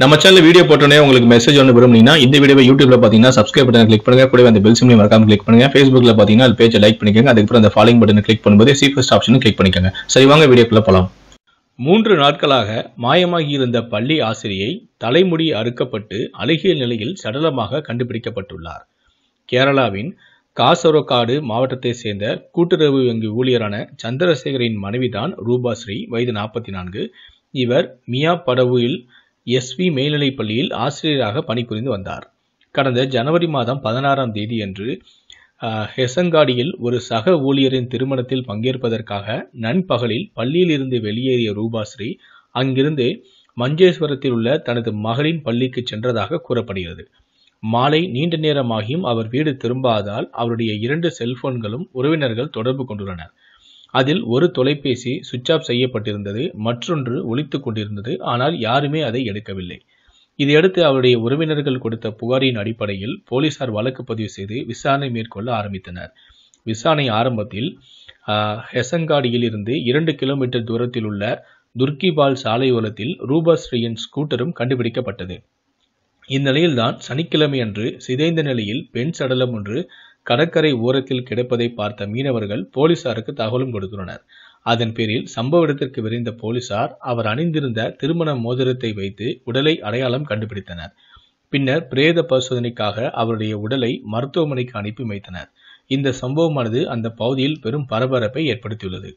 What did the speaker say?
நம்ம channel video போட்டோன்னே உங்களுக்கு மெசேஜ் ஒன்று விரும்புனீங்கன்னா இந்த வீடியோ யூடியூப்ல பார்த்தீங்கன்னா சப்ஸ்கிரைப் பட்டன் கிளிக் பண்ணுங்க கூட அந்த பெல் சிம்லையும் மறக்காம கிளிக் பண்ணுங்க ஃபேஸ்புக்ல பார்த்தீங்கன்னா அது பேஜை லைக் பண்ணிக்கோங்க அதுக்கப்புறம் அந்த ஃபாலோ பட்டன் கிளிக் பண்ணும்போது சீஃபஸ்ட் ஆப்ஷனும் கிளிக் பண்ணிக்கோங்க சரி வாங்க வீடியோக்குள்ள போகலாம் மூன்று நாட்களாக மாயமாகி இருந்த பள்ளி ஆசிரியை தலைமுடி அறுக்கப்பட்டு அழகிய நிலையில் சடலமாக கண்டுபிடிக்கப்பட்டுள்ளார் கேரளாவின் காசரோக்காடு மாவட்டத்தை சேர்ந்த கூட்டுறவு வங்கி ஊழியரான சந்திரசேகரின் மனைவிதான் ரூபாஸ்ரீ வயது நாற்பத்தி நான்கு இவர் மியா படவுயில் எஸ்வி மேல்நிலைப் பள்ளியில் ஆசிரியராக பணிபுரிந்து வந்தார் கடந்த ஜனவரி மாதம் பதினாறாம் தேதி அன்று ஹெசங்காடியில் ஒரு சக ஊழியரின் திருமணத்தில் பங்கேற்பதற்காக நண்பகலில் பள்ளியில் இருந்து வெளியேறிய ரூபாஸ்ரீ அங்கிருந்து மஞ்சேஸ்வரத்தில் உள்ள தனது மகளின் பள்ளிக்கு சென்றதாக கூறப்படுகிறது மாலை நீண்ட நேரமாகியும் அவர் வீடு திரும்பாததால் அவருடைய இரண்டு செல்போன்களும் உறவினர்கள் தொடர்பு கொண்டுள்ளனர் அதில் ஒரு தொலைபேசி சுவிட்ச் ஆஃப் செய்யப்பட்டிருந்தது மற்றொன்று ஒழித்து கொண்டிருந்தது ஆனால் யாருமே அதை எடுக்கவில்லை இதையடுத்து அவருடைய உறவினர்கள் கொடுத்த புகாரின் அடிப்படையில் போலீசார் வழக்கு பதிவு செய்து விசாரணை மேற்கொள்ள ஆரம்பித்தனர் விசாரணை ஆரம்பத்தில் ஹெசங்காடியில் இருந்து இரண்டு கிலோமீட்டர் தூரத்தில் உள்ள துர்கிபால் சாலையோலத்தில் ரூபாஸ்ரீயின் ஸ்கூட்டரும் கண்டுபிடிக்கப்பட்டது இந்நிலையில்தான் சனிக்கிழமை அன்று சிதைந்த நிலையில் பெண் சடலம் ஒன்று கடற்கரை ஓரத்தில் கிடப்பதை பார்த்த மீனவர்கள் போலீசாருக்கு தகவலும் கொடுத்துள்ளனர் அதன் பேரில் சம்பவ இடத்திற்கு விரைந்த போலீசார் அவர் அணிந்திருந்த திருமண மோதிரத்தை வைத்து உடலை அடையாளம் கண்டுபிடித்தனர் பின்னர் பிரேத பரிசோதனைக்காக அவருடைய உடலை மருத்துவமனைக்கு அனுப்பி வைத்தனர் இந்த சம்பவமானது அந்த பகுதியில் பெரும் பரபரப்பை ஏற்படுத்தியுள்ளது